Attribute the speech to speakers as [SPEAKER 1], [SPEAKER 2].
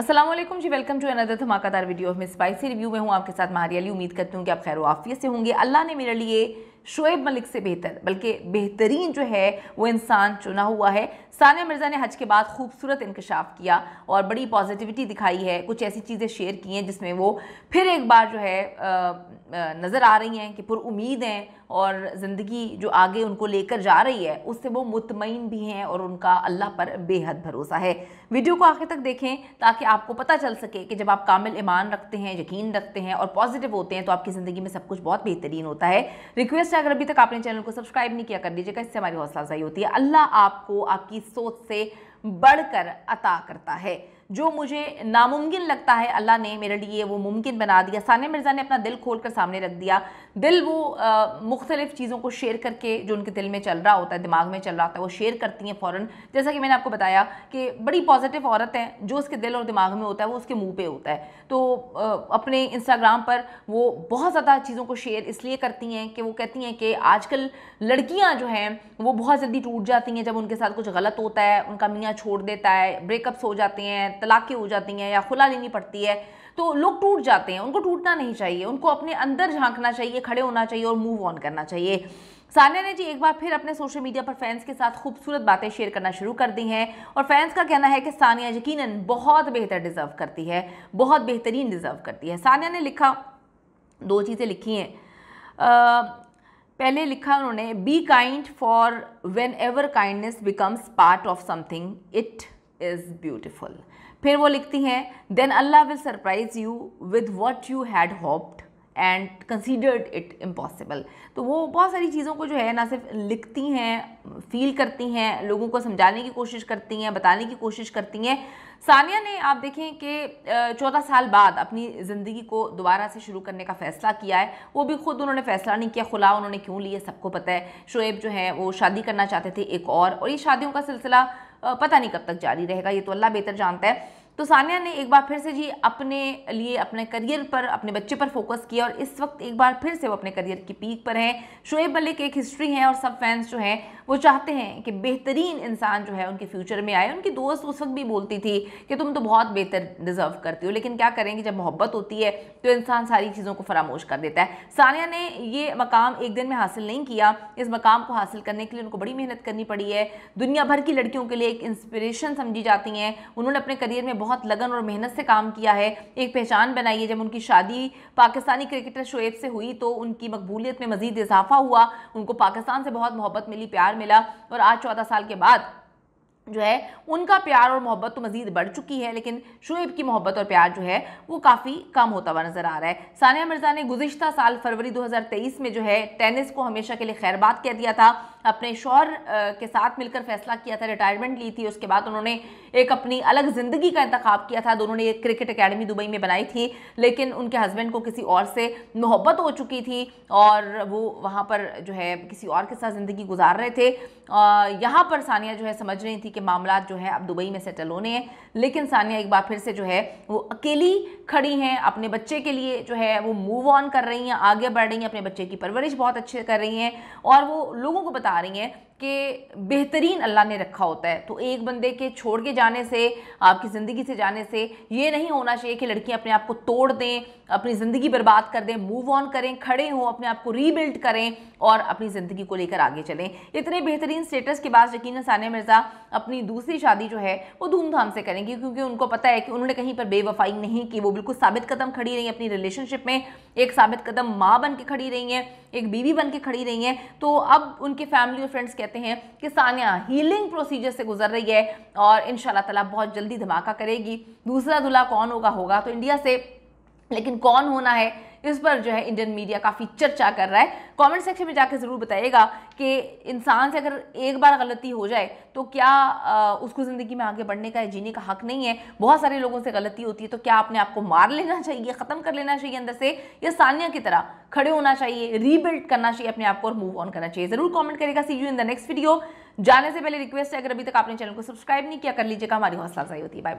[SPEAKER 1] Aslam ji welcome to another धमाकादार video में spicy review में हूँ आपके साथ मारियाली उम्मीद करती हूँ कि आप खैर वाफियत से होंगे अल्लाह ने मेरे लिए शोएब मलिक से बेहतर बल्कि बेहतरीन जो है वो इंसान चुना हुआ है सानिया मिर्ज़ा ने हज के बाद खूबसूरत इंकशाफ किया और बड़ी पॉजिटिविटी दिखाई है कुछ ऐसी चीज़ें शेयर की हैं जिसमें वो फिर एक बार जो है नज़र आ रही हैं कि पुरुद हैं और ज़िंदगी जो आगे उनको लेकर जा रही है उससे वो मुतमिन भी हैं और उनका अल्लाह पर बेहद भरोसा है वीडियो को आखिर तक देखें ताकि आपको पता चल सके कि जब आप कामिल ईमान रखते हैं यकीन रखते हैं और पॉजिटिव होते हैं तो आपकी ज़िंदगी में सब कुछ बहुत बेहतरीन होता है रिक्वेस्ट से अगर अभी तक आपने चैनल को सब्सक्राइब नहीं किया कर दीजिए इससे हमारी हौसला अफजाई होती है अल्लाह आपको आपकी सोच से बढ़कर अता करता है जो मुझे नामुमकिन लगता है अल्लाह ने मेरे लिए वो मुमकिन बना दिया सानिया मिर्ज़ा ने अपना दिल खोल कर सामने रख दिया दिल वो मुख्तलिफ़ चीज़ों को शेयर करके जो उनके दिल में चल रहा होता है दिमाग में चल रहा होता है वो शेयर करती हैं फ़ौर जैसा कि मैंने आपको बताया कि बड़ी पॉजिटिव औरत है जो उसके दिल और दिमाग में होता है वो उसके मुँह पर होता है तो अपने इंस्टाग्राम पर वो बहुत ज़्यादा चीज़ों को शेयर इसलिए करती हैं कि वो कहती हैं कि आज कल लड़कियाँ जो हैं वो बहुत जल्दी टूट जाती हैं जब उनके साथ कुछ गलत होता है उनका मियाँ छोड़ देता है ब्रेकअप्स हो जाते हैं हैं तलाक़ें हो जाती हैं या खुला लेनी पड़ती है तो लोग टूट जाते हैं उनको टूटना नहीं चाहिए उनको अपने अंदर झांकना चाहिए खड़े होना चाहिए और मूव ऑन करना चाहिए सानिया ने जी एक बार फिर अपने सोशल मीडिया पर फैंस के साथ खूबसूरत बातें शेयर करना शुरू कर दी हैं और फैंस का कहना है कि सानिया यकीनन बहुत बेहतर डिज़र्व करती है बहुत बेहतरीन डिज़र्व करती है सानिया ने लिखा दो चीज़ें लिखी हैं पहले लिखा उन्होंने be kind for whenever kindness becomes part of something it is beautiful फिर वो लिखती हैं then Allah will surprise you with what you had hoped and considered it impossible तो वो बहुत सारी चीज़ों को जो है ना सिर्फ लिखती हैं फील करती हैं लोगों को समझाने की कोशिश करती हैं बताने की कोशिश करती हैं सानिया ने आप देखें कि चौदह साल बाद अपनी ज़िंदगी को दोबारा से शुरू करने का फ़ैसला किया है वो भी ख़ुद उन्होंने फ़ैसला नहीं किया खुला उन्होंने क्यों लिया सबको पता है शुएब जो है वो शादी करना चाहते थे एक और और ये शादियों का सिलसिला पता नहीं कब तक जारी रहेगा ये तो अल्लाह बेहतर जानता है तो सानिया ने एक बार फिर से जी अपने लिए अपने करियर पर अपने बच्चे पर फोकस किया और इस वक्त एक बार फिर से वो अपने करियर की पीक पर हैं शोएब मलिक एक हिस्ट्री हैं और सब फैंस जो हैं वो चाहते हैं कि बेहतरीन इंसान जो है उनके फ्यूचर में आए उनकी दोस्त उस वक्त भी बोलती थी कि तुम तो बहुत बेहतर डिज़र्व करती हो लेकिन क्या करेंगे जब मोहब्बत होती है तो इंसान सारी चीज़ों को फरामोश कर देता है सानिया ने ये मकाम एक दिन में हासिल नहीं किया इस मकाम को हासिल करने के लिए उनको बड़ी मेहनत करनी पड़ी है दुनिया भर की लड़कियों के लिए एक इंस्परेशन समझी जाती हैं उन्होंने अपने करियर में बहुत बहुत लगन और मेहनत से काम किया है एक पहचान बनाई है जब उनकी शादी पाकिस्तानी क्रिकेटर शुएब से हुई तो उनकी मकबूलियत में मजीद इजाफा हुआ उनको पाकिस्तान से बहुत मोहब्बत मिली प्यार मिला और आज चौदह साल के बाद जो है उनका प्यार और मोहब्बत तो मज़ीद बढ़ चुकी है लेकिन शुएब की मोहब्बत और प्यार जो है वो काफ़ी कम होता हुआ नज़र आ रहा है सानिया मिर्ज़ा ने गुजशत साल फरवरी 2023 में जो है टेनिस को हमेशा के लिए खैरबाद कह दिया था अपने शौर के साथ मिलकर फैसला किया था रिटायरमेंट ली थी उसके बाद उन्होंने एक अपनी अलग ज़िंदगी का इंतखब किया था दोनों ने एक क्रिकेट अकेडमी दुबई में बनाई थी लेकिन उनके हस्बैंड को किसी और से मोहब्बत हो चुकी थी और वो वहाँ पर जो है किसी और के साथ ज़िंदगी गुजार रहे थे यहाँ पर सानिया जो है समझ रही थी कि मामला जो है अब दुबई में सेटल होने हैं लेकिन सानिया एक बार फिर से जो है वो अकेली खड़ी हैं अपने बच्चे के लिए जो है वो मूव ऑन कर रही हैं आगे बढ़ रही हैं अपने बच्चे की परवरिश बहुत अच्छे कर रही हैं और वो लोगों को बता रही हैं के बेहतरीन अल्लाह ने रखा होता है तो एक बंदे के छोड़ के जाने से आपकी ज़िंदगी से जाने से ये नहीं होना चाहिए कि लड़कियाँ अपने आप को तोड़ दें अपनी ज़िंदगी बर्बाद कर दें मूव ऑन करें खड़े हों अपने आप को रीबिल्ड करें और अपनी ज़िंदगी को लेकर आगे चलें इतने बेहतरीन स्टेटस के बाद यकीन सानिया मिर्ज़ा अपनी दूसरी शादी जो है वो धूमधाम से करेंगी क्योंकि उनको पता है कि उन्होंने कहीं पर बेवफाई नहीं की वो बिल्कुल साबित कदम खड़ी रही अपनी रिलेशनशिप में एक साबित कदम माँ बन के खड़ी रही हैं एक बीवी बन के खड़ी रही हैं तो अब उनके फैमिली और फ्रेंड्स कहते हैं कि सानिया हीलिंग प्रोसीजर से गुजर रही है और इन ताला बहुत जल्दी धमाका करेगी दूसरा दूल्हा कौन होगा होगा तो इंडिया से लेकिन कौन होना है इस पर जो है इंडियन मीडिया काफ़ी चर्चा कर रहा है कमेंट सेक्शन में जाकर ज़रूर बताइएगा कि इंसान से अगर एक बार गलती हो जाए तो क्या आ, उसको ज़िंदगी में आगे बढ़ने का जीने का हक नहीं है बहुत सारे लोगों से गलती होती है तो क्या अपने आप को मार लेना चाहिए ख़त्म कर लेना चाहिए अंदर से या सानिया की तरह खड़े होना चाहिए रीबिल्ड करना चाहिए अपने आप को और मूव ऑन करना चाहिए ज़रूर कॉमेंट करेगा see you in the next video जाने से पहले रिक्वेस्ट है अगर अभी तक आपने चैनल को सब्सक्राइब नहीं किया कर लीजिएगा हमारी हौसला अफजाई होती है बाय